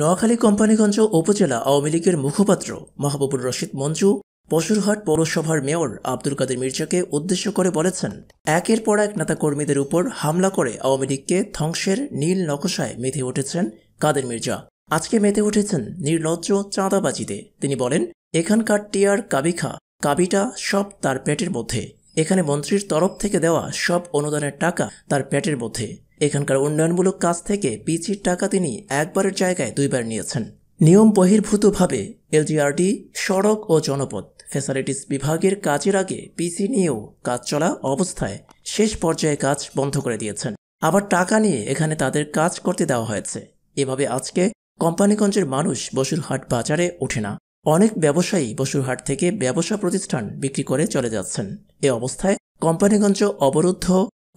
নোয়াখালী কোম্পানিগঞ্জ উপজেলা আওয়ামী লীগের মুখপাত্র মাহবুবুর রশিদ মঞ্জু পশুরহাট পৌরসভার মেয়র আব্দুল কাদের মির্জাকে উদ্দেশ্য করে বলেছেন একের পর এক নেতাকর্মীদের উপর হামলা করে আওয়ামী লীগকে ধ্বংসের নীল নকশায় মেধে উঠেছেন কাদের মির্জা আজকে মেতে উঠেছেন নির্লজ্জ চাঁদাবাজিতে তিনি বলেন এখানকার টিয়ার কাবিখা কাবিটা সব তার পেটের মধ্যে এখানে মন্ত্রীর তরফ থেকে দেওয়া সব অনুদানের টাকা তার পেটের মধ্যে এখানকার উন্নয়নমূলক কাজ থেকে পিচির টাকা তিনি একবারের জায়গায় দুইবার নিয়েছেন নিয়ম বহির্ভূতভাবে এলজিআরডি সড়ক ও জনপথ ফেসালিটিস বিভাগের কাজের আগে পিসি নিয়েও কাজ চলা অবস্থায় শেষ পর্যায়ে কাজ বন্ধ করে দিয়েছেন আবার টাকা নিয়ে এখানে তাদের কাজ করতে দেওয়া হয়েছে এভাবে আজকে কোম্পানিগঞ্জের মানুষ বসুরহাট বাজারে ওঠে না অনেক ব্যবসায়ী বসুরহাট থেকে ব্যবসা প্রতিষ্ঠান বিক্রি করে চলে যাচ্ছেন এ অবস্থায় কোম্পানিগঞ্জ অবরুদ্ধ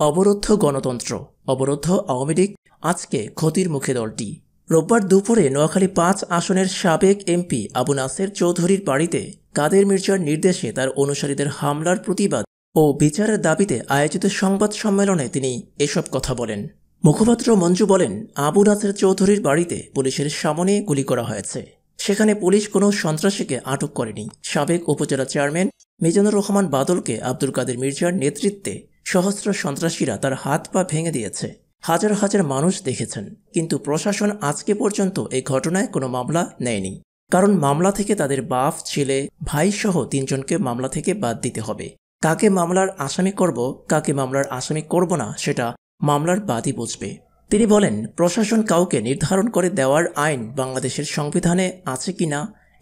অবরুদ্ধ গণতন্ত্র অবরুদ্ধ আওয়ামী লীগ আজকে ক্ষতির মুখে দলটি রোববার দুপুরে নোয়াখালী পাঁচ আসনের সাবেক এমপি আবু নাসের চৌধুরীর বাড়িতে কাদের মির্জার নির্দেশে তার অনুসারীদের হামলার প্রতিবাদ ও বিচারের দাবিতে আয়োজিত সংবাদ সম্মেলনে তিনি এসব কথা বলেন মুখপাত্র মঞ্জু বলেন আবু নাসের চৌধুরীর বাড়িতে পুলিশের সামনে গুলি করা হয়েছে সেখানে পুলিশ কোনো সন্ত্রাসীকে আটক করেনি সাবেক উপজেলা চেয়ারম্যান মিজানুর রহমান বাদলকে আব্দুল কাদের মির্জার নেতৃত্বে সহস্র সন্ত্রাসীরা তার হাত পা ভেঙে দিয়েছে হাজার হাজার মানুষ দেখেছেন কিন্তু প্রশাসন আজকে পর্যন্ত এই ঘটনায় কোনো মামলা নেয়নি কারণ মামলা থেকে তাদের বাপ ছেলে ভাই সহ তিনজনকে মামলা থেকে বাদ দিতে হবে কাকে মামলার আসামি করব কাকে মামলার আসামি করব না সেটা মামলার বাদই বুঝবে তিনি বলেন প্রশাসন কাউকে নির্ধারণ করে দেওয়ার আইন বাংলাদেশের সংবিধানে আছে কি না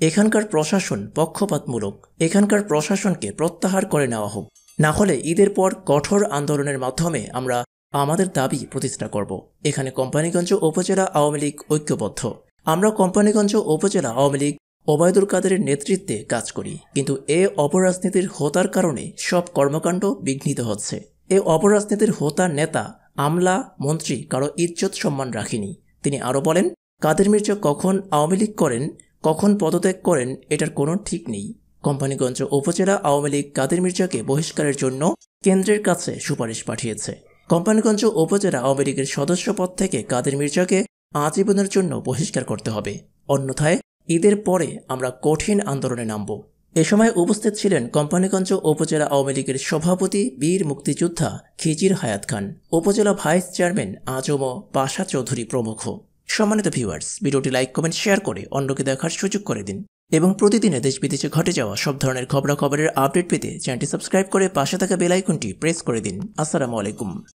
এখানকার প্রশাসন পক্ষপাতমূলক এখানকার প্রশাসনকে প্রত্যাহার করে নেওয়া হোক না হলে ঈদের পর কঠোর আন্দোলনের মাধ্যমে আমরা আমাদের দাবি প্রতিষ্ঠা করব এখানে কোম্পানিগঞ্জ উপজেলা আওয়ামী লীগ ঐক্যবদ্ধ আমরা কোম্পানিগঞ্জ উপজেলা আওয়ামী লীগ ওবায়দুল কাদেরের নেতৃত্বে কাজ করি কিন্তু এ অপরাজনীতির হোতার কারণে সব কর্মকাণ্ড বিঘ্নিত হচ্ছে এ অপরাজনীতির হোতা নেতা আমলা মন্ত্রী কারো ইজ্জত সম্মান রাখেনি তিনি আরও বলেন কাদের মির্জা কখন আওয়ামী লীগ করেন কখন পদত্যাগ করেন এটার কোনো ঠিক নেই কোম্পানিগঞ্জ উপজেলা আওয়ামী লীগ কাদের মির্জাকে বহিষ্কারের জন্য কেন্দ্রের কাছে সুপারিশ পাঠিয়েছে কোম্পানিগঞ্জ উপজেলা আওয়ামী লীগের সদস্য পদ থেকে কাদের মির্জাকে আজীবনের জন্য বহিষ্কার করতে হবে অন্যথায় ঈদের পরে আমরা কঠিন আন্দোলনে নামব এ সময় উপস্থিত ছিলেন কোম্পানিগঞ্জ উপজেলা আওয়ামী লীগের সভাপতি বীর মুক্তিযোদ্ধা খিজির হায়াত খান উপজেলা ভাইস চেয়ারম্যান আজম বাসা চৌধুরী প্রমুখ সম্মানিত ভিউয়ার্স ভিডিওটি লাইক কমেন্ট শেয়ার করে অন্যকে দেখার সুযোগ করে দিন এবং প্রতিদিনে দেশ বিদেশে ঘটে যাওয়া সব ধরনের খবরাখবরের আপডেট পেতে চ্যানেলটি সাবস্ক্রাইব করে পাশে থাকা বেলাইকনটি প্রেস করে দিন আসসালামু আলাইকুম